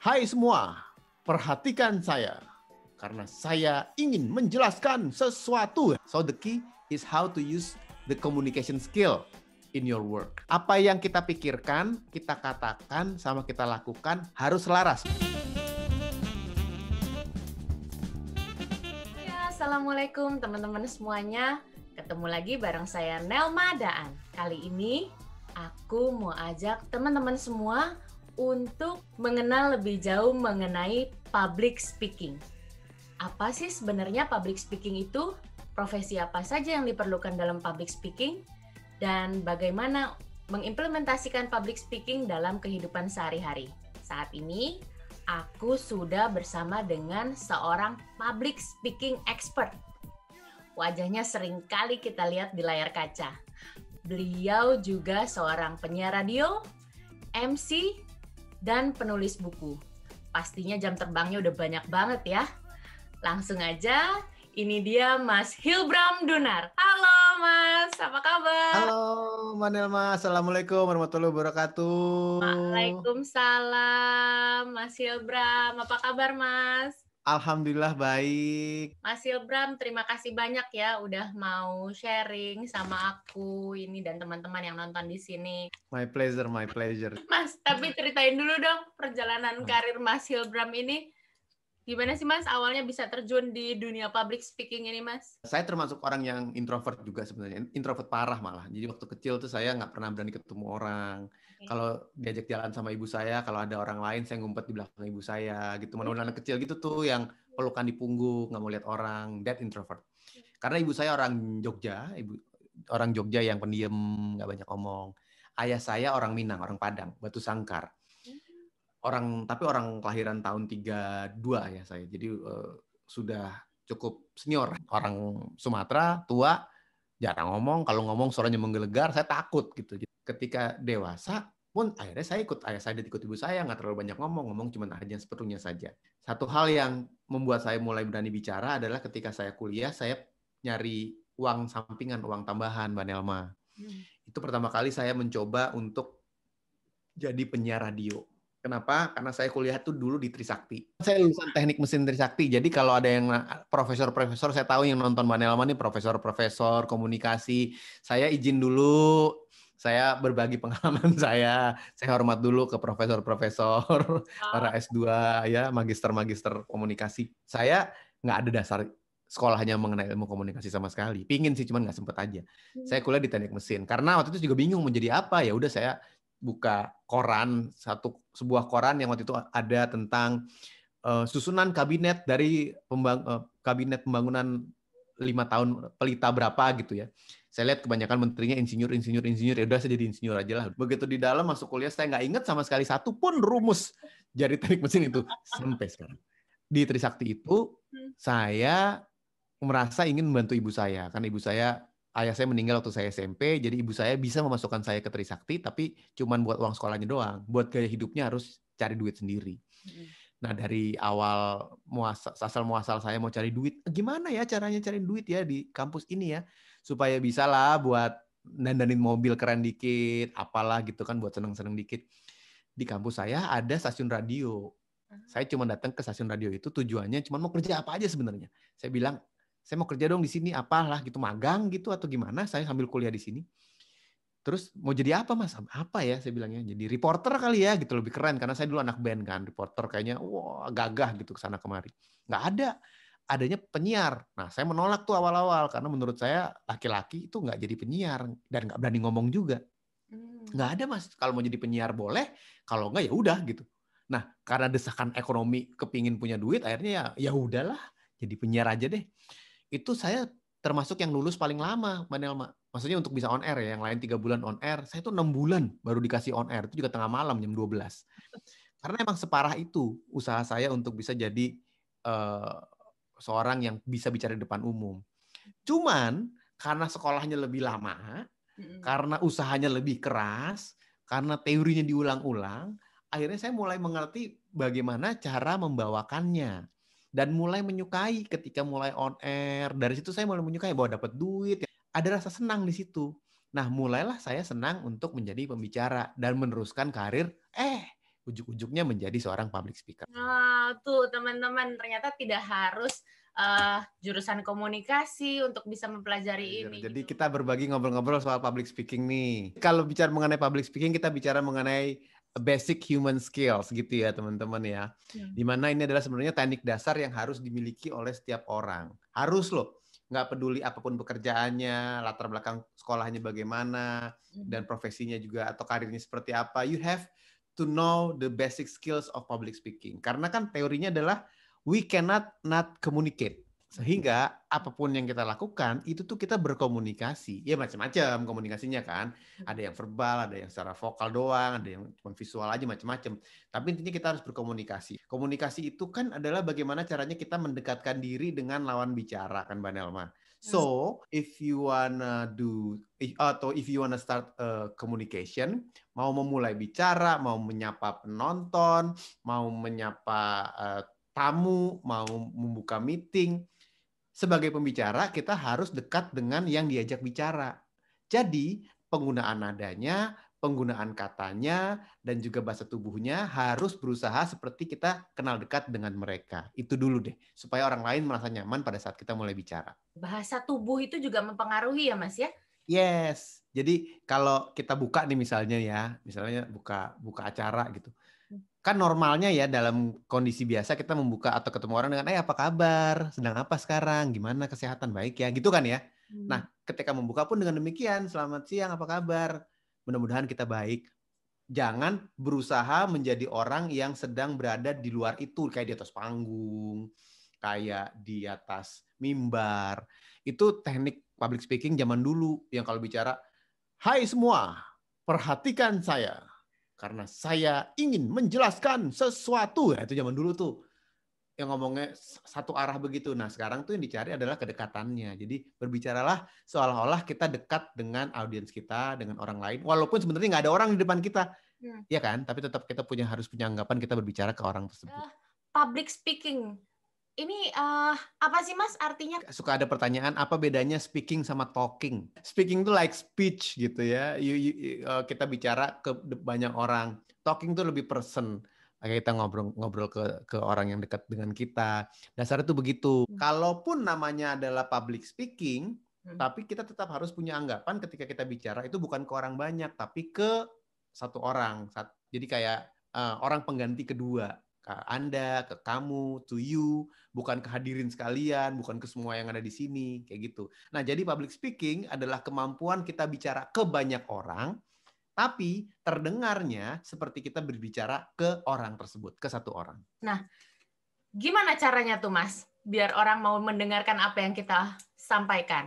Hai semua, perhatikan saya. Karena saya ingin menjelaskan sesuatu. So the key is how to use the communication skill in your work. Apa yang kita pikirkan, kita katakan, sama kita lakukan harus selaras. Ya, Assalamualaikum teman-teman semuanya. Ketemu lagi bareng saya Nelma Daan. Kali ini aku mau ajak teman-teman semua untuk mengenal lebih jauh mengenai public speaking. Apa sih sebenarnya public speaking itu? Profesi apa saja yang diperlukan dalam public speaking? Dan bagaimana mengimplementasikan public speaking dalam kehidupan sehari-hari? Saat ini, aku sudah bersama dengan seorang public speaking expert. Wajahnya sering kali kita lihat di layar kaca. Beliau juga seorang penyiar radio, MC, dan penulis buku. Pastinya jam terbangnya udah banyak banget ya. Langsung aja, ini dia Mas Hilbram Dunar. Halo Mas, apa kabar? Halo Mas Assalamualaikum warahmatullahi wabarakatuh. Waalaikumsalam Mas Hilbram, apa kabar Mas? Alhamdulillah baik. Mas Ilbram, terima kasih banyak ya udah mau sharing sama aku ini dan teman-teman yang nonton di sini. My pleasure, my pleasure. Mas, tapi ceritain dulu dong perjalanan hmm. karir Mas Ilbram ini. Gimana sih Mas awalnya bisa terjun di dunia public speaking ini Mas? Saya termasuk orang yang introvert juga sebenarnya, introvert parah malah. Jadi waktu kecil tuh saya nggak pernah berani ketemu orang kalau diajak jalan sama ibu saya kalau ada orang lain saya ngumpet di belakang ibu saya gitu Mana anak kecil gitu tuh yang pelukan di punggung nggak mau lihat orang that introvert karena ibu saya orang Jogja ibu orang Jogja yang pendiam nggak banyak omong ayah saya orang Minang orang Padang Batu Sangkar hmm. orang tapi orang kelahiran tahun 32 ya saya. Jadi uh, sudah cukup senior. Orang Sumatera tua jarang ngomong, kalau ngomong suaranya menggelegar, saya takut gitu ketika dewasa pun akhirnya saya ikut ayah saya dan ikut ibu saya nggak terlalu banyak ngomong ngomong cuma hanya seperlunya saja satu hal yang membuat saya mulai berani bicara adalah ketika saya kuliah saya nyari uang sampingan uang tambahan mbak Nelma hmm. itu pertama kali saya mencoba untuk jadi penyiar radio Kenapa? Karena saya kuliah tuh dulu di Trisakti. Saya lulusan teknik mesin Trisakti. Jadi kalau ada yang profesor-profesor, saya tahu yang nonton Mbak Nelma ini profesor-profesor komunikasi. Saya izin dulu saya berbagi pengalaman saya. Saya hormat dulu ke profesor-profesor, ah. para S2 ya, magister-magister komunikasi. Saya nggak ada dasar sekolahnya mengenai ilmu komunikasi sama sekali. Pingin sih, cuman nggak sempet aja. Hmm. Saya kuliah di teknik mesin. Karena waktu itu juga bingung menjadi apa. Ya udah saya buka koran, satu sebuah koran yang waktu itu ada tentang uh, susunan kabinet dari pembang, uh, eh, kabinet pembangunan lima tahun pelita berapa gitu ya saya lihat kebanyakan menterinya insinyur, insinyur, insinyur. Ya udah saya jadi insinyur aja lah. Begitu di dalam masuk kuliah saya nggak inget sama sekali satu pun rumus jari teknik mesin itu sampai sekarang. Di Trisakti itu hmm. saya merasa ingin membantu ibu saya karena ibu saya ayah saya meninggal waktu saya SMP, jadi ibu saya bisa memasukkan saya ke Trisakti, tapi cuman buat uang sekolahnya doang. Buat gaya hidupnya harus cari duit sendiri. Hmm. Nah dari awal muasal, asal muasal saya mau cari duit, gimana ya caranya cari duit ya di kampus ini ya? supaya bisa lah buat dandanin mobil keren dikit, apalah gitu kan buat seneng-seneng dikit. Di kampus saya ada stasiun radio. Hmm. Saya cuma datang ke stasiun radio itu tujuannya cuma mau kerja apa aja sebenarnya. Saya bilang, saya mau kerja dong di sini apalah gitu magang gitu atau gimana saya sambil kuliah di sini terus mau jadi apa mas apa ya saya bilangnya jadi reporter kali ya gitu lebih keren karena saya dulu anak band kan reporter kayaknya wah gagah gitu kesana kemari nggak ada adanya penyiar. Nah, saya menolak tuh awal-awal karena menurut saya laki-laki itu nggak jadi penyiar dan nggak berani ngomong juga. Hmm. Nggak ada mas, kalau mau jadi penyiar boleh, kalau nggak ya udah gitu. Nah, karena desakan ekonomi kepingin punya duit, akhirnya ya ya udahlah, jadi penyiar aja deh. Itu saya termasuk yang lulus paling lama, Manelma. Maksudnya untuk bisa on air ya, yang lain tiga bulan on air, saya tuh enam bulan baru dikasih on air, itu juga tengah malam jam 12. Karena emang separah itu usaha saya untuk bisa jadi uh, seorang yang bisa bicara di depan umum. Cuman karena sekolahnya lebih lama, karena usahanya lebih keras, karena teorinya diulang-ulang, akhirnya saya mulai mengerti bagaimana cara membawakannya dan mulai menyukai ketika mulai on air. Dari situ saya mulai menyukai bahwa dapat duit, ada rasa senang di situ. Nah, mulailah saya senang untuk menjadi pembicara dan meneruskan karir eh ujuk-ujuknya menjadi seorang public speaker. Nah, tuh teman-teman ternyata tidak harus uh, jurusan komunikasi untuk bisa mempelajari iya, ini. Jadi gitu. kita berbagi ngobrol-ngobrol soal public speaking nih. Kalau bicara mengenai public speaking, kita bicara mengenai basic human skills gitu ya teman-teman ya. Hmm. Dimana ini adalah sebenarnya teknik dasar yang harus dimiliki oleh setiap orang. Harus loh. Nggak peduli apapun pekerjaannya, latar belakang sekolahnya bagaimana, hmm. dan profesinya juga atau karirnya seperti apa. You have to know the basic skills of public speaking. Karena kan teorinya adalah we cannot not communicate. Sehingga apapun yang kita lakukan itu tuh kita berkomunikasi. Ya macam-macam komunikasinya kan. Ada yang verbal, ada yang secara vokal doang, ada yang cuma visual aja macam-macam. Tapi intinya kita harus berkomunikasi. Komunikasi itu kan adalah bagaimana caranya kita mendekatkan diri dengan lawan bicara kan Mbak Nelma. So, if you wanna do eh, atau if you wanna start a eh, communication, mau memulai bicara, mau menyapa penonton, mau menyapa eh, tamu, mau membuka meeting. Sebagai pembicara, kita harus dekat dengan yang diajak bicara. Jadi, penggunaan nadanya, penggunaan katanya, dan juga bahasa tubuhnya harus berusaha seperti kita kenal dekat dengan mereka. Itu dulu deh, supaya orang lain merasa nyaman pada saat kita mulai bicara. Bahasa tubuh itu juga mempengaruhi ya, Mas ya? Yes, jadi kalau kita buka nih misalnya ya, misalnya buka buka acara gitu. Hmm. Kan normalnya ya dalam kondisi biasa kita membuka atau ketemu orang dengan, "Eh, apa kabar? Sedang apa sekarang? Gimana kesehatan? Baik ya?" Gitu kan ya. Hmm. Nah, ketika membuka pun dengan demikian, "Selamat siang, apa kabar? Mudah-mudahan kita baik." Jangan berusaha menjadi orang yang sedang berada di luar itu kayak di atas panggung, kayak di atas mimbar. Itu teknik public speaking zaman dulu yang kalau bicara Hai semua, perhatikan saya. Karena saya ingin menjelaskan sesuatu. Ya, itu zaman dulu tuh yang ngomongnya satu arah begitu. Nah sekarang tuh yang dicari adalah kedekatannya. Jadi berbicaralah seolah-olah kita dekat dengan audiens kita, dengan orang lain. Walaupun sebenarnya nggak ada orang di depan kita. Hmm. Iya ya kan? Tapi tetap kita punya harus punya anggapan kita berbicara ke orang tersebut. Eh, public speaking ini uh, apa sih Mas artinya? Suka ada pertanyaan apa bedanya speaking sama talking? Speaking itu like speech gitu ya. You, you, uh, kita bicara ke banyak orang. Talking itu lebih person kayak kita ngobrol-ngobrol ke ke orang yang dekat dengan kita. Dasarnya tuh begitu. Hmm. Kalaupun namanya adalah public speaking, hmm. tapi kita tetap harus punya anggapan ketika kita bicara itu bukan ke orang banyak, tapi ke satu orang. Jadi kayak uh, orang pengganti kedua Eh, Anda, ke kamu, to you, bukan kehadirin sekalian, bukan ke semua yang ada di sini, kayak gitu. Nah, jadi public speaking adalah kemampuan kita bicara ke banyak orang, tapi terdengarnya seperti kita berbicara ke orang tersebut, ke satu orang. Nah, gimana caranya tuh, Mas? Biar orang mau mendengarkan apa yang kita sampaikan.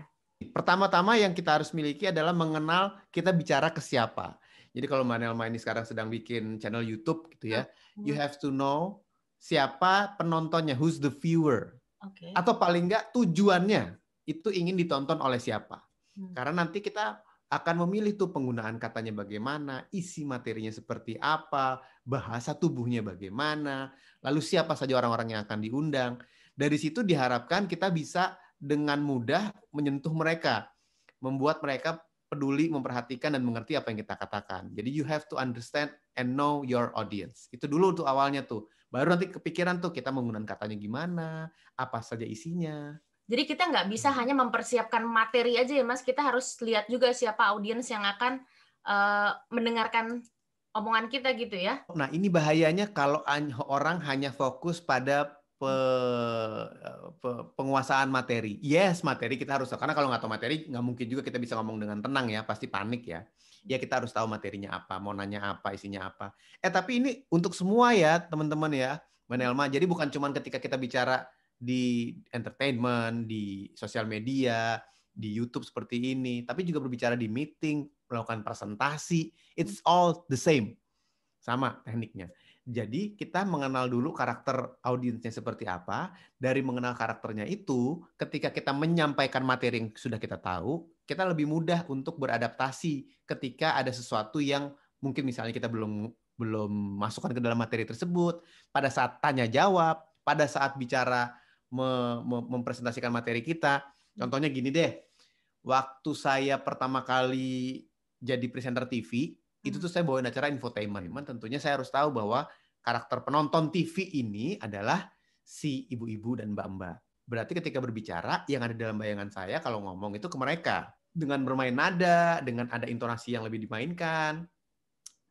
Pertama-tama yang kita harus miliki adalah mengenal kita bicara ke siapa jadi kalau Mbak Nelma ini sekarang sedang bikin channel YouTube gitu ya, hmm. you have to know siapa penontonnya, who's the viewer. Okay. Atau paling nggak tujuannya itu ingin ditonton oleh siapa. Hmm. Karena nanti kita akan memilih tuh penggunaan katanya bagaimana, isi materinya seperti apa, bahasa tubuhnya bagaimana, lalu siapa saja orang-orang yang akan diundang. Dari situ diharapkan kita bisa dengan mudah menyentuh mereka, membuat mereka peduli, memperhatikan, dan mengerti apa yang kita katakan. Jadi you have to understand and know your audience. Itu dulu untuk awalnya tuh. Baru nanti kepikiran tuh kita menggunakan katanya gimana, apa saja isinya. Jadi kita nggak bisa hmm. hanya mempersiapkan materi aja ya mas, kita harus lihat juga siapa audiens yang akan uh, mendengarkan omongan kita gitu ya. Nah ini bahayanya kalau orang hanya fokus pada pe, eh, pe, penguasaan materi. Yes, materi kita harus tahu. Karena kalau nggak tahu materi, nggak mungkin juga kita bisa ngomong dengan tenang ya. Pasti panik ya. Ya kita harus tahu materinya apa, mau nanya apa, isinya apa. Eh tapi ini untuk semua ya teman-teman ya, Mbak Jadi bukan cuma ketika kita bicara di entertainment, di sosial media, di YouTube seperti ini, tapi juga berbicara di meeting, melakukan presentasi. It's all the same. Sama tekniknya. Jadi kita mengenal dulu karakter audiensnya seperti apa. Dari mengenal karakternya itu, ketika kita menyampaikan materi yang sudah kita tahu, kita lebih mudah untuk beradaptasi ketika ada sesuatu yang mungkin misalnya kita belum belum masukkan ke dalam materi tersebut. Pada saat tanya jawab, pada saat bicara mempresentasikan materi kita, contohnya gini deh. Waktu saya pertama kali jadi presenter TV, itu hmm. tuh saya bawain acara infotainment. Tentunya saya harus tahu bahwa karakter penonton TV ini adalah si ibu-ibu dan mbak-mbak. Berarti ketika berbicara, yang ada dalam bayangan saya kalau ngomong itu ke mereka. Dengan bermain nada, dengan ada intonasi yang lebih dimainkan,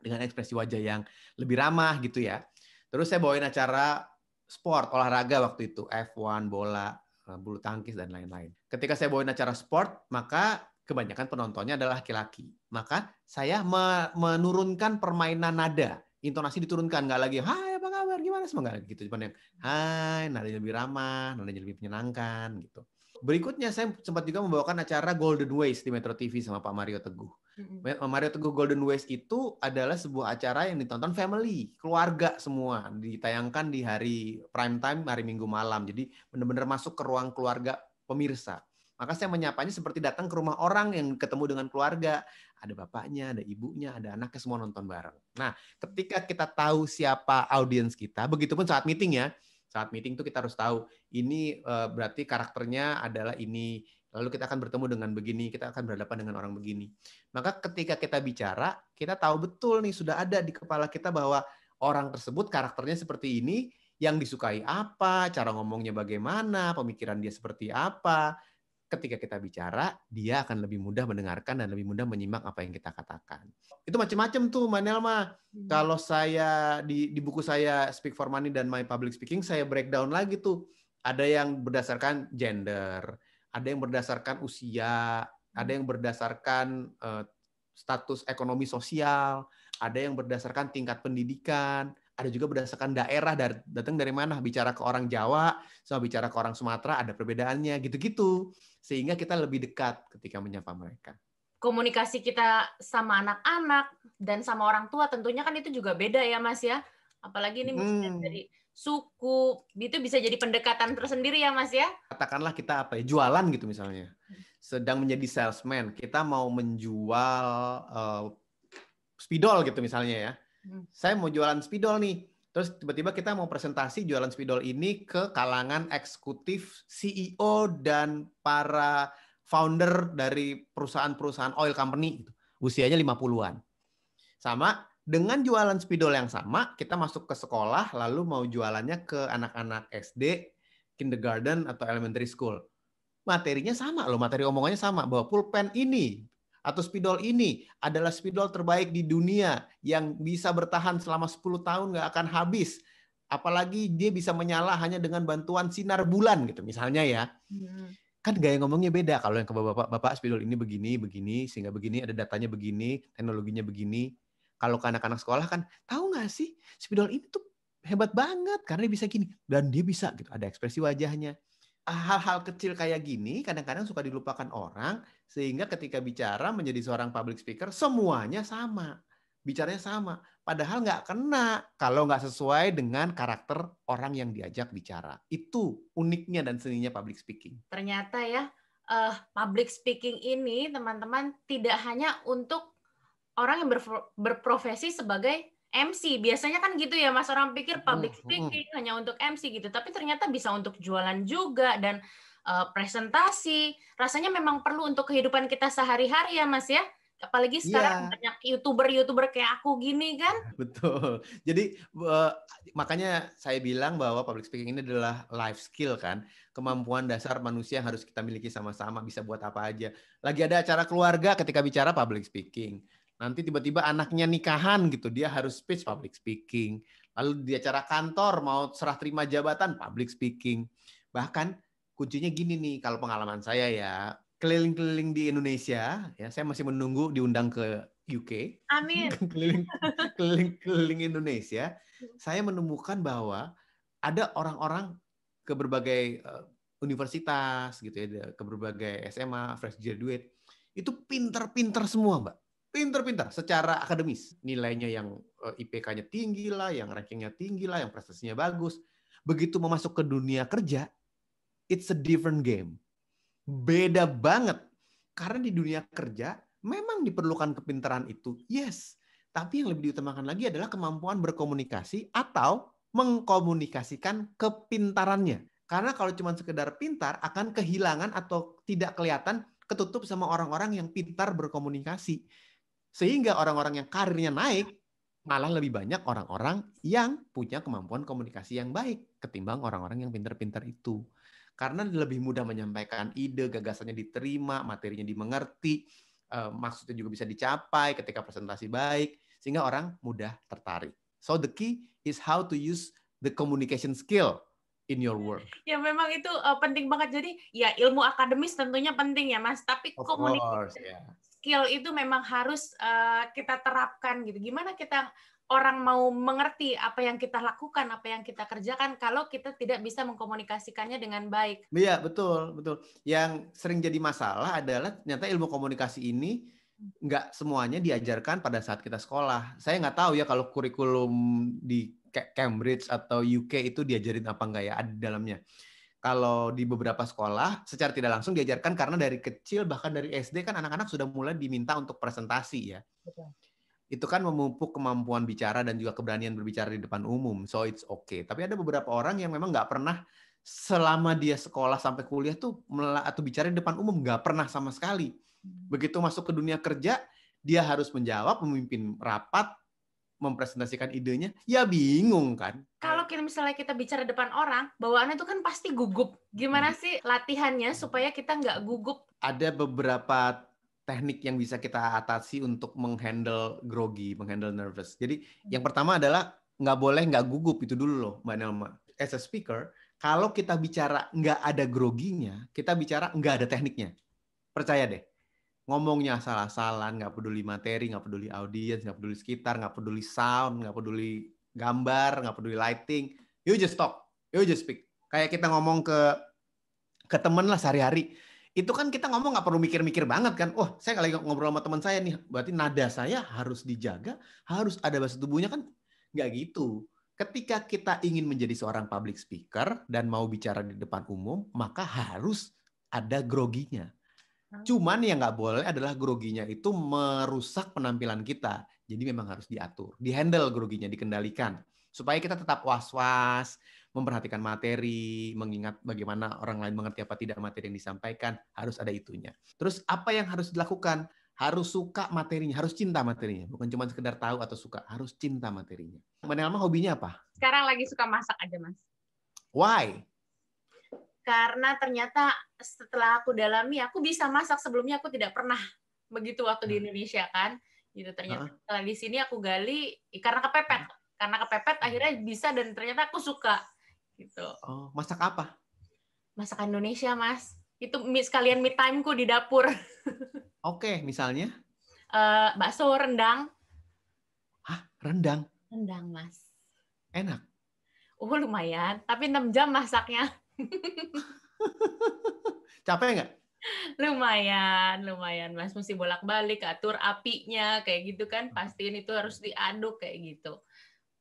dengan ekspresi wajah yang lebih ramah gitu ya. Terus saya bawain acara sport, olahraga waktu itu, F1, bola, eh, bulu tangkis, dan lain-lain. Ketika saya bawain acara sport, maka kebanyakan penontonnya adalah laki-laki. Maka saya menurunkan permainan nada, intonasi diturunkan, nggak lagi hai apa kabar gimana semua nggak gitu, cuman yang hai nadanya lebih ramah, nadanya lebih menyenangkan gitu. Berikutnya saya sempat juga membawakan acara Golden Ways di Metro TV sama Pak Mario Teguh. Mario Teguh Golden Ways itu adalah sebuah acara yang ditonton family, keluarga semua, ditayangkan di hari prime time hari Minggu malam. Jadi benar-benar masuk ke ruang keluarga pemirsa maka saya menyapanya seperti datang ke rumah orang yang ketemu dengan keluarga. Ada bapaknya, ada ibunya, ada anaknya semua nonton bareng. Nah, ketika kita tahu siapa audiens kita, begitupun saat meeting ya. Saat meeting itu kita harus tahu ini eh, berarti karakternya adalah ini, lalu kita akan bertemu dengan begini, kita akan berhadapan dengan orang begini. Maka ketika kita bicara, kita tahu betul nih sudah ada di kepala kita bahwa orang tersebut karakternya seperti ini, yang disukai apa, cara ngomongnya bagaimana, pemikiran dia seperti apa, ketika kita bicara, dia akan lebih mudah mendengarkan dan lebih mudah menyimak apa yang kita katakan. Itu macam-macam tuh, Manel mah. Hmm. Kalau saya di, di buku saya Speak for Money dan My Public Speaking, saya breakdown lagi tuh. Ada yang berdasarkan gender, ada yang berdasarkan usia, ada yang berdasarkan uh, status ekonomi sosial, ada yang berdasarkan tingkat pendidikan, ada juga berdasarkan daerah dari, datang dari mana bicara ke orang Jawa sama bicara ke orang Sumatera ada perbedaannya gitu-gitu sehingga kita lebih dekat ketika menyapa mereka. Komunikasi kita sama anak-anak dan sama orang tua tentunya kan itu juga beda ya Mas ya. Apalagi ini hmm. dari suku, itu bisa jadi pendekatan tersendiri ya Mas ya. Katakanlah kita apa ya, jualan gitu misalnya. Sedang menjadi salesman, kita mau menjual uh, spidol gitu misalnya ya. Hmm. Saya mau jualan spidol nih Terus tiba-tiba kita mau presentasi jualan spidol ini ke kalangan eksekutif CEO dan para founder dari perusahaan-perusahaan oil company gitu. Usianya 50-an. Sama dengan jualan spidol yang sama, kita masuk ke sekolah lalu mau jualannya ke anak-anak SD, kindergarten atau elementary school. Materinya sama loh, materi omongannya sama bahwa pulpen ini atau spidol ini adalah spidol terbaik di dunia yang bisa bertahan selama 10 tahun nggak akan habis. Apalagi dia bisa menyala hanya dengan bantuan sinar bulan gitu misalnya ya. Hmm. Kan gaya ngomongnya beda kalau yang ke bapak-bapak, spidol ini begini, begini, sehingga begini, ada datanya begini, teknologinya begini. Kalau ke anak-anak sekolah kan, tahu nggak sih spidol ini tuh hebat banget karena dia bisa gini dan dia bisa gitu ada ekspresi wajahnya hal-hal kecil kayak gini kadang-kadang suka dilupakan orang sehingga ketika bicara menjadi seorang public speaker semuanya sama bicaranya sama padahal nggak kena kalau nggak sesuai dengan karakter orang yang diajak bicara itu uniknya dan seninya public speaking ternyata ya uh, public speaking ini teman-teman tidak hanya untuk orang yang berprofesi sebagai MC. Biasanya kan gitu ya, Mas orang pikir public speaking hanya untuk MC gitu, tapi ternyata bisa untuk jualan juga dan uh, presentasi. Rasanya memang perlu untuk kehidupan kita sehari-hari ya, Mas ya. Apalagi iya. sekarang yeah. banyak youtuber-youtuber kayak aku gini kan. Betul. Jadi uh, makanya saya bilang bahwa public speaking ini adalah life skill kan, kemampuan dasar manusia yang harus kita miliki sama-sama bisa buat apa aja. Lagi ada acara keluarga ketika bicara public speaking Nanti tiba-tiba anaknya nikahan gitu, dia harus speech public speaking. Lalu di acara kantor mau serah terima jabatan public speaking. Bahkan kuncinya gini nih kalau pengalaman saya ya, keliling-keliling di Indonesia ya, saya masih menunggu diundang ke UK. Amin. keliling, keliling Indonesia, saya menemukan bahwa ada orang-orang ke berbagai eh, universitas gitu ya, ke berbagai SMA, fresh graduate, itu pinter-pinter semua, Mbak pinter-pinter secara akademis. Nilainya yang eh, IPK-nya tinggi lah, yang rankingnya tinggi lah, yang prestasinya bagus. Begitu memasuk ke dunia kerja, it's a different game. Beda banget. Karena di dunia kerja, memang diperlukan kepintaran itu. Yes. Tapi yang lebih diutamakan lagi adalah kemampuan berkomunikasi atau mengkomunikasikan kepintarannya. Karena kalau cuma sekedar pintar, akan kehilangan atau tidak kelihatan ketutup sama orang-orang yang pintar berkomunikasi sehingga orang-orang yang karirnya naik malah lebih banyak orang-orang yang punya kemampuan komunikasi yang baik ketimbang orang-orang yang pintar-pintar itu. Karena lebih mudah menyampaikan ide, gagasannya diterima, materinya dimengerti, eh, maksudnya juga bisa dicapai ketika presentasi baik, sehingga orang mudah tertarik. So the key is how to use the communication skill in your work. Ya memang itu eh, penting banget. Jadi ya ilmu akademis tentunya penting ya Mas, tapi komunikasi ya skill itu memang harus uh, kita terapkan gitu. Gimana kita orang mau mengerti apa yang kita lakukan, apa yang kita kerjakan kalau kita tidak bisa mengkomunikasikannya dengan baik. Iya, betul, betul. Yang sering jadi masalah adalah ternyata ilmu komunikasi ini nggak semuanya diajarkan pada saat kita sekolah. Saya nggak tahu ya kalau kurikulum di Cambridge atau UK itu diajarin apa nggak ya ada di dalamnya kalau di beberapa sekolah secara tidak langsung diajarkan karena dari kecil bahkan dari SD kan anak-anak sudah mulai diminta untuk presentasi ya. Betul. Itu kan memupuk kemampuan bicara dan juga keberanian berbicara di depan umum. So it's okay. Tapi ada beberapa orang yang memang nggak pernah selama dia sekolah sampai kuliah tuh atau bicara di depan umum nggak pernah sama sekali. Hmm. Begitu masuk ke dunia kerja dia harus menjawab, memimpin rapat, mempresentasikan idenya, ya bingung kan. Kalau misalnya kita bicara depan orang, bawaannya itu kan pasti gugup. Gimana hmm. sih latihannya supaya kita nggak gugup? Ada beberapa teknik yang bisa kita atasi untuk menghandle grogi, menghandle nervous. Jadi hmm. yang pertama adalah nggak boleh nggak gugup itu dulu loh, Mbak Nelma. As a speaker, kalau kita bicara nggak ada groginya, kita bicara nggak ada tekniknya. Percaya deh ngomongnya salah-salan, nggak peduli materi, nggak peduli audiens, nggak peduli sekitar, nggak peduli sound, nggak peduli gambar, nggak peduli lighting. You just talk, you just speak. Kayak kita ngomong ke ke temen lah sehari-hari. Itu kan kita ngomong nggak perlu mikir-mikir banget kan. Oh, saya kali ngobrol sama teman saya nih, berarti nada saya harus dijaga, harus ada bahasa tubuhnya kan nggak gitu. Ketika kita ingin menjadi seorang public speaker dan mau bicara di depan umum, maka harus ada groginya Cuman yang nggak boleh adalah groginya itu merusak penampilan kita. Jadi memang harus diatur, dihandle groginya, dikendalikan supaya kita tetap was-was, memperhatikan materi, mengingat bagaimana orang lain mengerti apa tidak materi yang disampaikan, harus ada itunya. Terus apa yang harus dilakukan? Harus suka materinya, harus cinta materinya, bukan cuma sekedar tahu atau suka, harus cinta materinya. Mbak Nelma hobinya apa? Sekarang lagi suka masak aja, Mas. Why? karena ternyata setelah aku dalami aku bisa masak sebelumnya aku tidak pernah begitu waktu di hmm. Indonesia kan gitu ternyata setelah di sini aku gali karena kepepet hmm. karena kepepet hmm. akhirnya bisa dan ternyata aku suka gitu oh masak apa masak Indonesia mas itu sekalian me ku di dapur oke okay, misalnya uh, bakso rendang ah rendang rendang mas enak Oh lumayan, tapi 6 jam masaknya. Capek nggak? Lumayan, lumayan Mas. Mesti bolak-balik, atur apinya, kayak gitu kan. Hmm. Pastiin itu harus diaduk kayak gitu.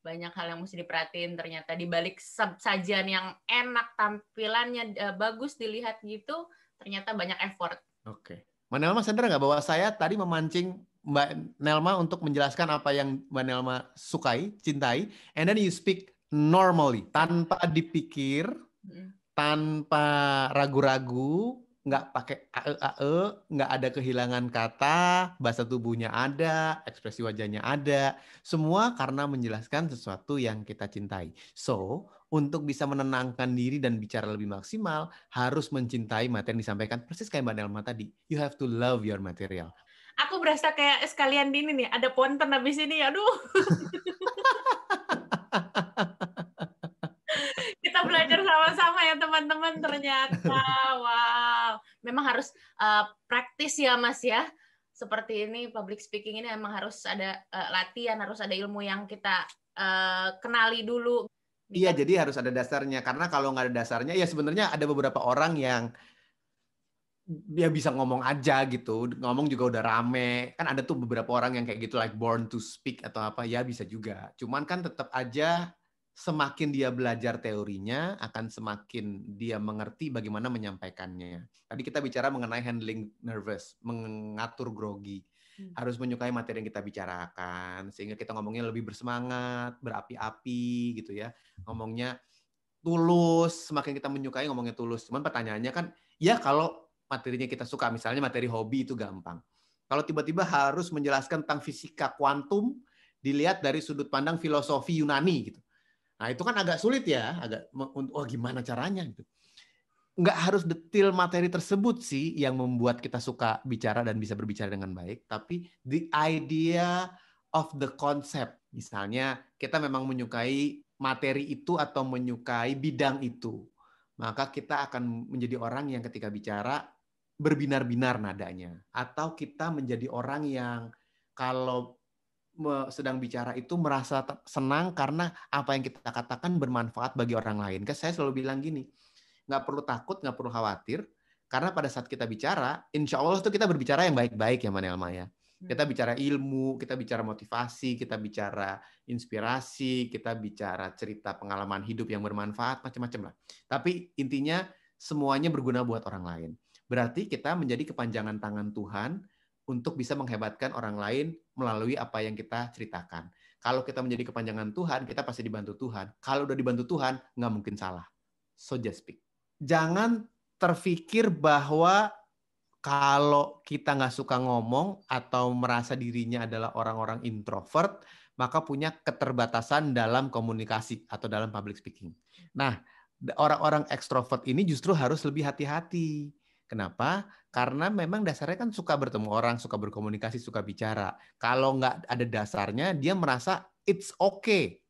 Banyak hal yang mesti diperhatiin ternyata. Di balik sajian yang enak, tampilannya e, bagus dilihat gitu, ternyata banyak effort. Oke. Okay. Mbak Nelma sadar nggak bahwa saya tadi memancing Mbak Nelma untuk menjelaskan apa yang Mbak Nelma sukai, cintai, and then you speak normally, tanpa dipikir, hmm tanpa ragu-ragu, nggak pakai ae-ae, nggak ada kehilangan kata, bahasa tubuhnya ada, ekspresi wajahnya ada. Semua karena menjelaskan sesuatu yang kita cintai. So, untuk bisa menenangkan diri dan bicara lebih maksimal, harus mencintai materi yang disampaikan. Persis kayak Mbak Nelma tadi, you have to love your material. Aku berasa kayak sekalian di ini nih, ada ponten habis ini, aduh. belajar sama-sama ya teman-teman ternyata. Wow. Memang harus uh, praktis ya Mas ya. Seperti ini public speaking ini memang harus ada uh, latihan, harus ada ilmu yang kita uh, kenali dulu. Iya, jadi harus ada dasarnya. Karena kalau nggak ada dasarnya, ya sebenarnya ada beberapa orang yang dia ya bisa ngomong aja gitu, ngomong juga udah rame. Kan ada tuh beberapa orang yang kayak gitu like born to speak atau apa ya bisa juga. Cuman kan tetap aja semakin dia belajar teorinya akan semakin dia mengerti bagaimana menyampaikannya. Tadi kita bicara mengenai handling nervous, mengatur grogi. Hmm. Harus menyukai materi yang kita bicarakan sehingga kita ngomongnya lebih bersemangat, berapi-api gitu ya. Ngomongnya tulus, semakin kita menyukai ngomongnya tulus. Cuman pertanyaannya kan, ya kalau materinya kita suka, misalnya materi hobi itu gampang. Kalau tiba-tiba harus menjelaskan tentang fisika kuantum dilihat dari sudut pandang filosofi Yunani gitu Nah itu kan agak sulit ya, agak untuk oh gimana caranya gitu. Nggak harus detail materi tersebut sih yang membuat kita suka bicara dan bisa berbicara dengan baik, tapi the idea of the concept. Misalnya kita memang menyukai materi itu atau menyukai bidang itu, maka kita akan menjadi orang yang ketika bicara berbinar-binar nadanya. Atau kita menjadi orang yang kalau sedang bicara itu merasa senang karena apa yang kita katakan bermanfaat bagi orang lain. Karena saya selalu bilang gini, nggak perlu takut, nggak perlu khawatir, karena pada saat kita bicara, insya Allah itu kita berbicara yang baik-baik ya Manel ya. Hmm. Kita bicara ilmu, kita bicara motivasi, kita bicara inspirasi, kita bicara cerita pengalaman hidup yang bermanfaat, macam-macam lah. Tapi intinya semuanya berguna buat orang lain. Berarti kita menjadi kepanjangan tangan Tuhan untuk bisa menghebatkan orang lain melalui apa yang kita ceritakan. Kalau kita menjadi kepanjangan Tuhan, kita pasti dibantu Tuhan. Kalau udah dibantu Tuhan, nggak mungkin salah. So just speak. Jangan terfikir bahwa kalau kita nggak suka ngomong atau merasa dirinya adalah orang-orang introvert, maka punya keterbatasan dalam komunikasi atau dalam public speaking. Nah, orang-orang ekstrovert ini justru harus lebih hati-hati Kenapa? Karena memang dasarnya kan suka bertemu orang, suka berkomunikasi, suka bicara. Kalau nggak ada dasarnya, dia merasa it's okay.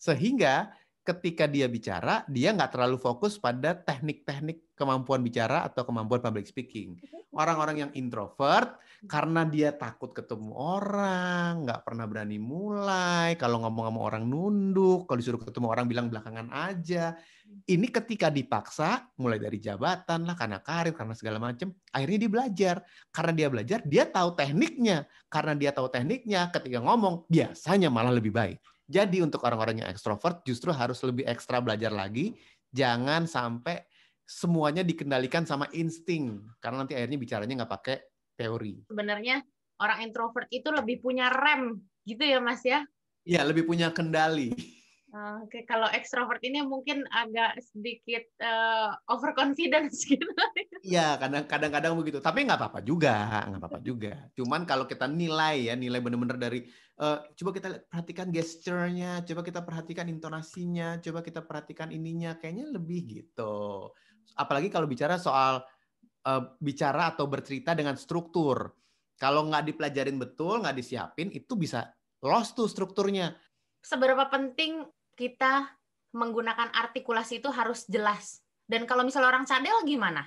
Sehingga ketika dia bicara, dia nggak terlalu fokus pada teknik-teknik kemampuan bicara atau kemampuan public speaking. Orang-orang yang introvert, karena dia takut ketemu orang, nggak pernah berani mulai, kalau ngomong sama orang nunduk, kalau disuruh ketemu orang bilang belakangan aja, ini ketika dipaksa, mulai dari jabatan lah, karena karir, karena segala macam, akhirnya dia belajar. Karena dia belajar, dia tahu tekniknya. Karena dia tahu tekniknya, ketika ngomong, biasanya malah lebih baik. Jadi untuk orang-orang yang ekstrovert, justru harus lebih ekstra belajar lagi. Jangan sampai semuanya dikendalikan sama insting. Karena nanti akhirnya bicaranya nggak pakai teori. Sebenarnya orang introvert itu lebih punya rem gitu ya mas ya? Iya, lebih punya kendali. Ah, oke, okay. kalau ekstrovert ini mungkin agak sedikit uh, overconfidence gitu. Iya, kadang-kadang begitu. Tapi nggak apa-apa juga, nggak apa-apa juga. Cuman kalau kita nilai ya, nilai benar-benar dari uh, coba kita perhatikan gesturnya, coba kita perhatikan intonasinya, coba kita perhatikan ininya, kayaknya lebih gitu. Apalagi kalau bicara soal uh, bicara atau bercerita dengan struktur. Kalau nggak dipelajarin betul, nggak disiapin, itu bisa lost tuh strukturnya seberapa penting kita menggunakan artikulasi itu harus jelas. Dan kalau misalnya orang cadel gimana?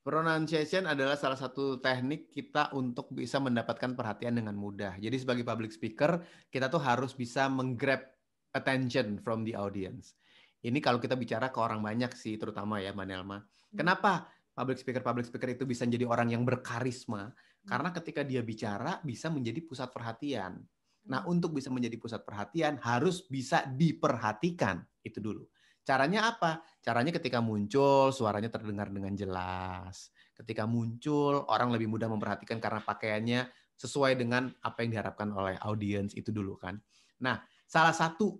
Pronunciation adalah salah satu teknik kita untuk bisa mendapatkan perhatian dengan mudah. Jadi sebagai public speaker, kita tuh harus bisa menggrab attention from the audience. Ini kalau kita bicara ke orang banyak sih, terutama ya Manelma. Hmm. Kenapa public speaker public speaker itu bisa jadi orang yang berkarisma? Hmm. Karena ketika dia bicara bisa menjadi pusat perhatian Nah, untuk bisa menjadi pusat perhatian harus bisa diperhatikan. Itu dulu. Caranya apa? Caranya ketika muncul suaranya terdengar dengan jelas. Ketika muncul orang lebih mudah memperhatikan karena pakaiannya sesuai dengan apa yang diharapkan oleh audiens itu dulu kan. Nah, salah satu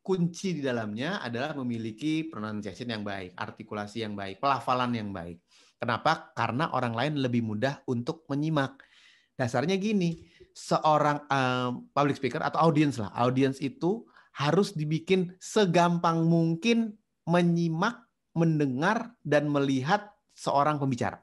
kunci di dalamnya adalah memiliki pronunciation yang baik, artikulasi yang baik, pelafalan yang baik. Kenapa? Karena orang lain lebih mudah untuk menyimak. Dasarnya gini, seorang uh, public speaker atau audience lah, audience itu harus dibikin segampang mungkin menyimak, mendengar dan melihat seorang pembicara.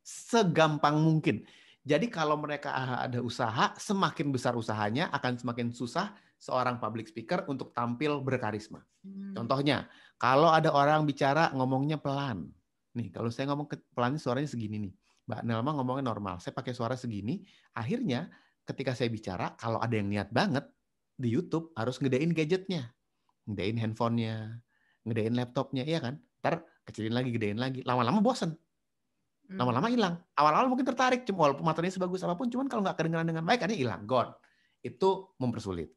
Segampang mungkin. Jadi kalau mereka ah, ada usaha, semakin besar usahanya akan semakin susah seorang public speaker untuk tampil berkarisma. Hmm. Contohnya, kalau ada orang bicara ngomongnya pelan. Nih, kalau saya ngomong pelan suaranya segini nih. Mbak Nelma ngomongnya normal, saya pakai suara segini, akhirnya ketika saya bicara, kalau ada yang niat banget di YouTube harus ngedain gadgetnya, ngedain handphonenya, ngedain laptopnya, iya kan? Ntar kecilin lagi, gedein lagi, lama-lama bosen, hmm. lama-lama hilang. Awal-awal mungkin tertarik, cuma walaupun materinya sebagus apapun, cuman kalau nggak kedengeran dengan baik, akhirnya hilang, gone. Itu mempersulit.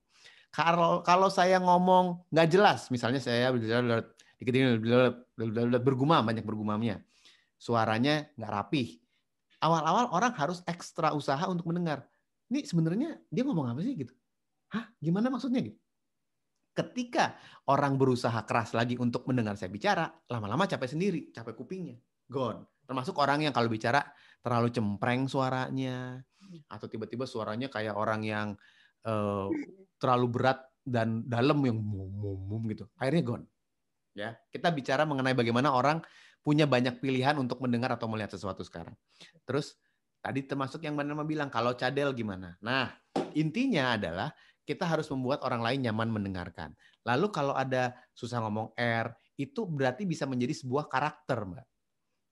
Kalau kalau saya ngomong nggak jelas, misalnya saya dikit bergumam, banyak bergumamnya, suaranya nggak rapih, awal-awal orang harus ekstra usaha untuk mendengar. Ini sebenarnya dia ngomong apa sih gitu? Hah, gimana maksudnya gitu? Ketika orang berusaha keras lagi untuk mendengar saya bicara, lama-lama capek sendiri, capek kupingnya, gone. Termasuk orang yang kalau bicara terlalu cempreng suaranya, atau tiba-tiba suaranya kayak orang yang uh, terlalu berat dan dalam yang mum mum gitu. Akhirnya gone. Ya, kita bicara mengenai bagaimana orang punya banyak pilihan untuk mendengar atau melihat sesuatu sekarang. Terus tadi termasuk yang mana bilang kalau cadel gimana. Nah, intinya adalah kita harus membuat orang lain nyaman mendengarkan. Lalu kalau ada susah ngomong R, itu berarti bisa menjadi sebuah karakter, Mbak.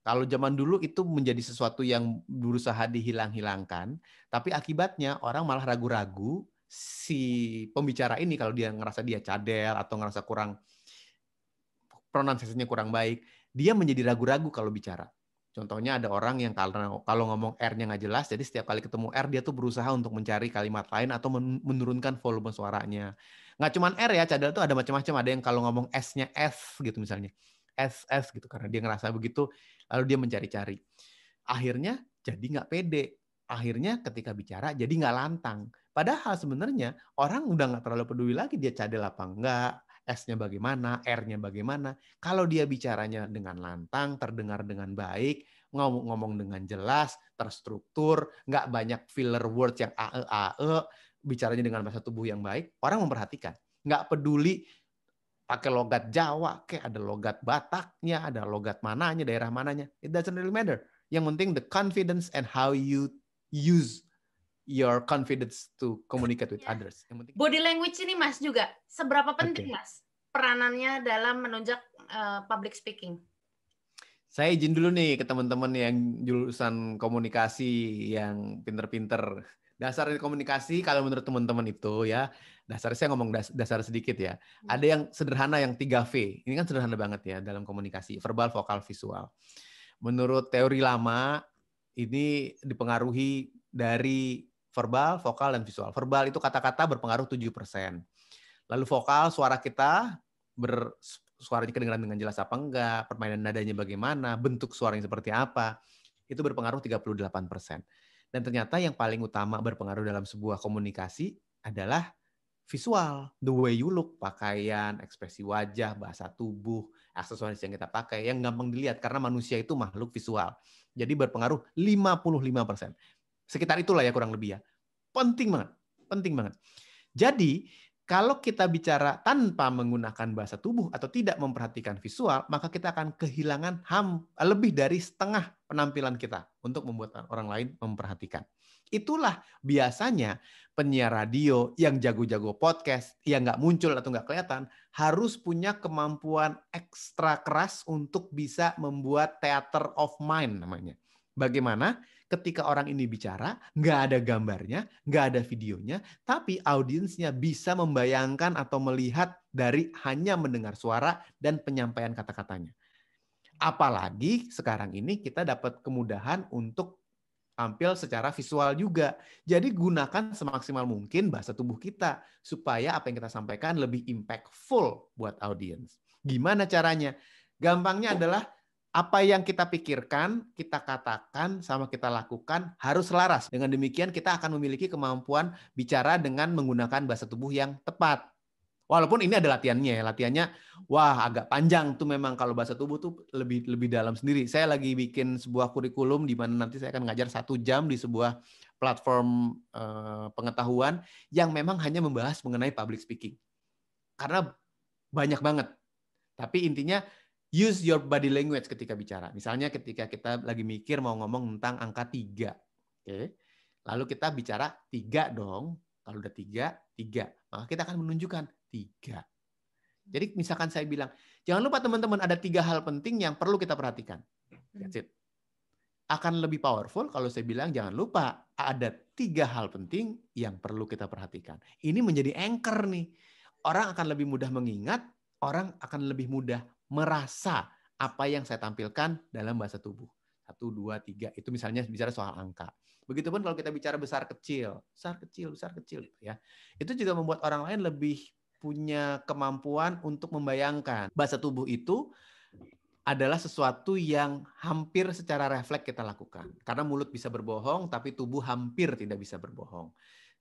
Kalau zaman dulu itu menjadi sesuatu yang berusaha dihilang-hilangkan, tapi akibatnya orang malah ragu-ragu si pembicara ini kalau dia ngerasa dia cadel atau ngerasa kurang pronunciasinya kurang baik, dia menjadi ragu-ragu kalau bicara. Contohnya ada orang yang kalau kalau ngomong R-nya nggak jelas, jadi setiap kali ketemu R dia tuh berusaha untuk mencari kalimat lain atau menurunkan volume suaranya. Nggak cuma R ya, cadel tuh ada macam-macam. Ada yang kalau ngomong S-nya S gitu misalnya, S S gitu karena dia ngerasa begitu, lalu dia mencari-cari. Akhirnya jadi nggak pede. Akhirnya ketika bicara jadi nggak lantang. Padahal sebenarnya orang udah nggak terlalu peduli lagi dia cadel apa enggak, S-nya bagaimana, R-nya bagaimana. Kalau dia bicaranya dengan lantang, terdengar dengan baik, ngomong-ngomong dengan jelas, terstruktur, nggak banyak filler words yang ae ae, bicaranya dengan bahasa tubuh yang baik, orang memperhatikan. Nggak peduli pakai logat Jawa, kayak ada logat Bataknya, ada logat mananya, daerah mananya. It doesn't really matter. Yang penting the confidence and how you use your confidence to communicate with others. Body language ini Mas juga seberapa penting okay. Mas peranannya dalam menunjuk uh, eh, public speaking? Saya izin dulu nih ke teman-teman yang jurusan komunikasi yang pinter-pinter. Dasar komunikasi kalau menurut teman-teman itu ya, dasar saya ngomong dasar sedikit ya. Hmm. Ada yang sederhana yang 3V. Ini kan sederhana banget ya dalam komunikasi, verbal, vokal, visual. Menurut teori lama ini dipengaruhi dari verbal, vokal, dan visual. Verbal itu kata-kata berpengaruh 7%. Lalu vokal, suara kita, ber, suaranya kedengaran dengan jelas apa enggak, permainan nadanya bagaimana, bentuk suaranya seperti apa, itu berpengaruh 38%. Dan ternyata yang paling utama berpengaruh dalam sebuah komunikasi adalah visual, the way you look, pakaian, ekspresi wajah, bahasa tubuh, aksesoris yang kita pakai, yang gampang dilihat karena manusia itu makhluk visual. Jadi berpengaruh 55%. Sekitar itulah ya kurang lebih ya. Penting banget, penting banget. Jadi, kalau kita bicara tanpa menggunakan bahasa tubuh atau tidak memperhatikan visual, maka kita akan kehilangan ham, eh, lebih dari setengah penampilan kita untuk membuat orang lain memperhatikan. Itulah biasanya penyiar radio yang jago-jago podcast, yang nggak muncul atau nggak kelihatan, harus punya kemampuan ekstra keras untuk bisa membuat theater of mind namanya. Bagaimana? ketika orang ini bicara, nggak ada gambarnya, nggak ada videonya, tapi audiensnya bisa membayangkan atau melihat dari hanya mendengar suara dan penyampaian kata-katanya. Apalagi sekarang ini kita dapat kemudahan untuk tampil secara visual juga. Jadi gunakan semaksimal mungkin bahasa tubuh kita supaya apa yang kita sampaikan lebih impactful buat audiens. Gimana caranya? Gampangnya adalah apa yang kita pikirkan, kita katakan, sama kita lakukan harus selaras. Dengan demikian kita akan memiliki kemampuan bicara dengan menggunakan bahasa tubuh yang tepat. Walaupun ini ada latihannya ya, latihannya wah agak panjang tuh memang kalau bahasa tubuh tuh lebih lebih dalam sendiri. Saya lagi bikin sebuah kurikulum di mana nanti saya akan ngajar satu jam di sebuah platform eh, pengetahuan yang memang hanya membahas mengenai public speaking. Karena banyak banget. Tapi intinya use your body language ketika bicara. Misalnya ketika kita lagi mikir mau ngomong tentang angka tiga, Oke. Okay? Lalu kita bicara tiga dong. Kalau udah tiga, tiga. Maka kita akan menunjukkan tiga. Jadi misalkan saya bilang, jangan lupa teman-teman ada tiga hal penting yang perlu kita perhatikan. Hmm. That's it. Akan lebih powerful kalau saya bilang jangan lupa ada tiga hal penting yang perlu kita perhatikan. Ini menjadi anchor nih. Orang akan lebih mudah mengingat, orang akan lebih mudah merasa apa yang saya tampilkan dalam bahasa tubuh. Satu, dua, tiga. Itu misalnya bicara soal angka. Begitupun kalau kita bicara besar kecil, besar kecil, besar kecil ya. Itu juga membuat orang lain lebih punya kemampuan untuk membayangkan. Bahasa tubuh itu adalah sesuatu yang hampir secara refleks kita lakukan. Karena mulut bisa berbohong, tapi tubuh hampir tidak bisa berbohong.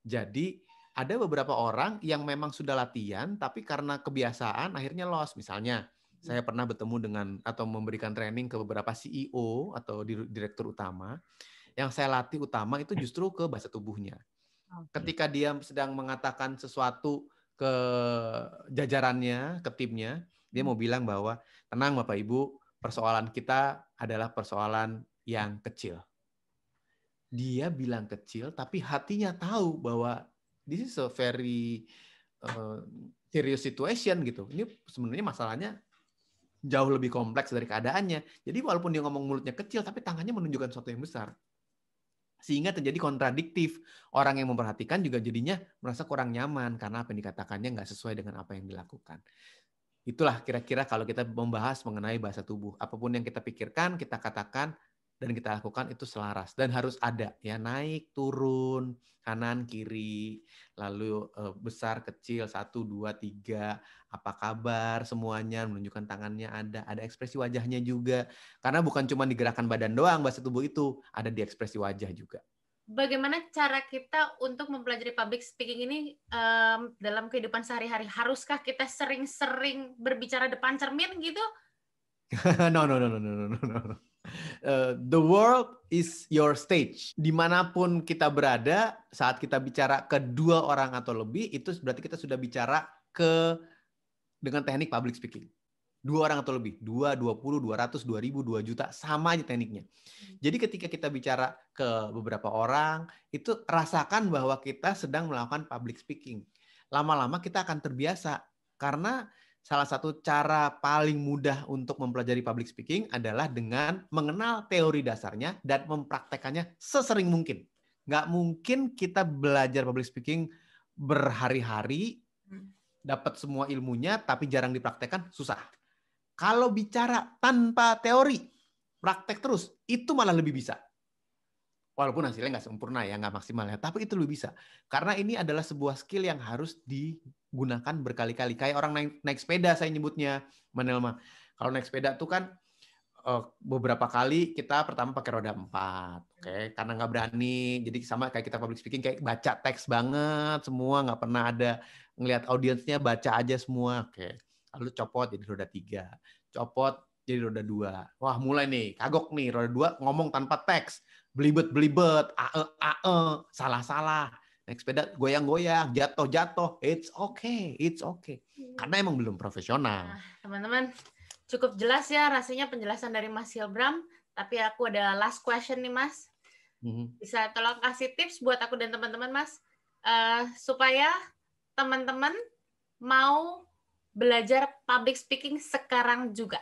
Jadi ada beberapa orang yang memang sudah latihan, tapi karena kebiasaan akhirnya lost. Misalnya saya pernah bertemu dengan atau memberikan training ke beberapa CEO atau direktur utama. Yang saya latih utama itu hmm. justru ke bahasa tubuhnya. Ketika dia sedang mengatakan sesuatu ke jajarannya, ke timnya, dia mau hmm. bilang bahwa tenang Bapak Ibu, persoalan kita adalah persoalan yang kecil. Dia bilang kecil, tapi hatinya tahu bahwa this is a very uh, serious situation gitu. Ini sebenarnya masalahnya jauh lebih kompleks dari keadaannya. Jadi walaupun dia ngomong mulutnya kecil, tapi tangannya menunjukkan sesuatu yang besar. Sehingga terjadi kontradiktif. Orang yang memperhatikan juga jadinya merasa kurang nyaman karena apa yang dikatakannya nggak sesuai dengan apa yang dilakukan. Itulah kira-kira kalau kita membahas mengenai bahasa tubuh. Apapun yang kita pikirkan, kita katakan, dan kita lakukan itu selaras dan harus ada ya naik turun kanan kiri lalu uh, besar kecil satu dua tiga apa kabar semuanya menunjukkan tangannya ada ada ekspresi wajahnya juga karena bukan cuma digerakkan badan doang bahasa tubuh itu ada di ekspresi wajah juga bagaimana cara kita untuk mempelajari public speaking ini um, dalam kehidupan sehari-hari? Haruskah kita sering-sering berbicara depan cermin gitu? no, no, no, no, no, no, no. Eh, the world is your stage. Dimanapun kita berada, saat kita bicara ke dua orang atau lebih, itu berarti kita sudah bicara ke dengan teknik public speaking. Dua orang atau lebih. Dua, dua puluh, dua ratus, dua ribu, dua juta. Sama aja tekniknya. Hmm. Jadi ketika kita bicara ke beberapa orang, itu rasakan bahwa kita sedang melakukan public speaking. Lama-lama kita akan terbiasa. Karena salah satu cara paling mudah untuk mempelajari public speaking adalah dengan mengenal teori dasarnya dan mempraktekannya sesering mungkin. Nggak mungkin kita belajar public speaking berhari-hari, hmm. dapat semua ilmunya, tapi jarang dipraktekkan, susah. Kalau bicara tanpa teori, praktek terus, itu malah lebih bisa walaupun hasilnya nggak sempurna ya nggak maksimal ya tapi itu lu bisa karena ini adalah sebuah skill yang harus digunakan berkali-kali kayak orang naik, naik sepeda saya nyebutnya Manelma kalau naik sepeda tuh kan eh, beberapa kali kita pertama pakai roda empat, oke, okay? karena nggak berani, jadi sama kayak kita public speaking, kayak baca teks banget, semua nggak pernah ada ngelihat audiensnya, baca aja semua, oke. Okay? Lalu copot jadi roda tiga, copot jadi roda dua, wah mulai nih kagok nih roda dua ngomong tanpa teks, belibet-belibet, ae-ae, salah-salah, naik sepeda goyang-goyang, jatuh-jatuh, it's okay, it's okay. Hmm. Karena emang belum profesional. teman nah, teman-teman, cukup jelas ya rasanya penjelasan dari Mas Hilbram, tapi aku ada last question nih Mas. Hmm. Bisa tolong kasih tips buat aku dan teman-teman Mas, uh, supaya teman-teman mau belajar public speaking sekarang juga.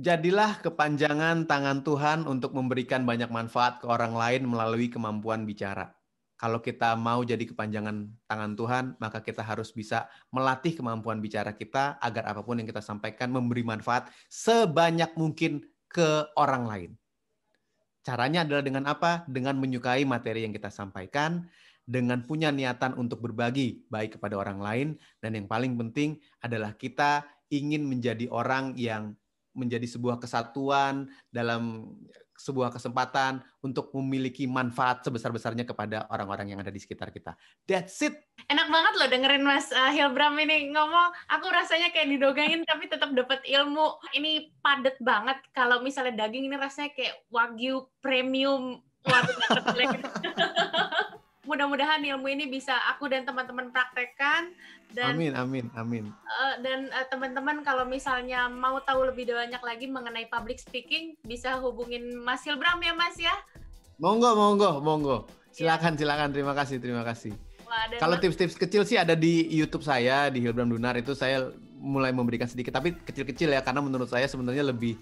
Jadilah kepanjangan tangan Tuhan untuk memberikan banyak manfaat ke orang lain melalui kemampuan bicara. Kalau kita mau jadi kepanjangan tangan Tuhan, maka kita harus bisa melatih kemampuan bicara kita agar apapun yang kita sampaikan memberi manfaat sebanyak mungkin ke orang lain. Caranya adalah dengan apa? Dengan menyukai materi yang kita sampaikan, dengan punya niatan untuk berbagi baik kepada orang lain, dan yang paling penting adalah kita ingin menjadi orang yang menjadi sebuah kesatuan dalam sebuah kesempatan untuk memiliki manfaat sebesar-besarnya kepada orang-orang yang ada di sekitar kita. That's it. Enak banget loh dengerin Mas eh, Hilbram ini ngomong. Aku rasanya kayak didogangin tapi tetap dapat ilmu. Ini padat banget. Kalau misalnya daging ini rasanya kayak wagyu premium. Mudah-mudahan ilmu ini bisa aku dan teman-teman praktekkan dan, amin, amin, amin. Uh, dan uh, teman-teman kalau misalnya mau tahu lebih banyak lagi mengenai public speaking, bisa hubungin Mas Hilbram ya Mas ya. Monggo, monggo, monggo. Iya. Silakan, yeah. silakan. Terima kasih, terima kasih. kalau tips-tips kecil sih ada di YouTube saya di Hilbram Dunar itu saya mulai memberikan sedikit, tapi kecil-kecil ya karena menurut saya sebenarnya lebih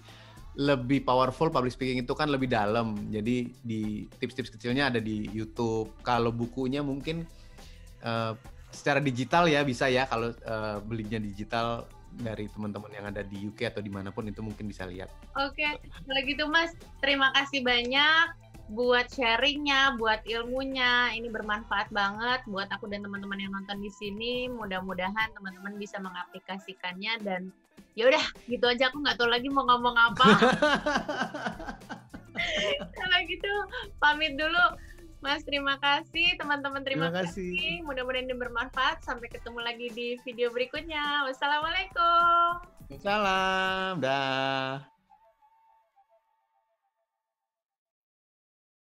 lebih powerful public speaking itu kan lebih dalam. Jadi di tips-tips kecilnya ada di YouTube. Kalau bukunya mungkin uh, secara digital ya bisa ya kalau uh, belinya digital dari teman-teman yang ada di UK atau dimanapun itu mungkin bisa lihat. Oke, okay. kalau gitu Mas, terima kasih banyak buat sharingnya, buat ilmunya. Ini bermanfaat banget buat aku dan teman-teman yang nonton di sini. Mudah-mudahan teman-teman bisa mengaplikasikannya dan ya udah gitu aja aku nggak tahu lagi mau ngomong apa. kalau gitu pamit dulu. Mas, terima kasih teman-teman. Terima, terima kasih. kasih. Mudah-mudahan ini bermanfaat. Sampai ketemu lagi di video berikutnya. Wassalamualaikum. Salam. Dah.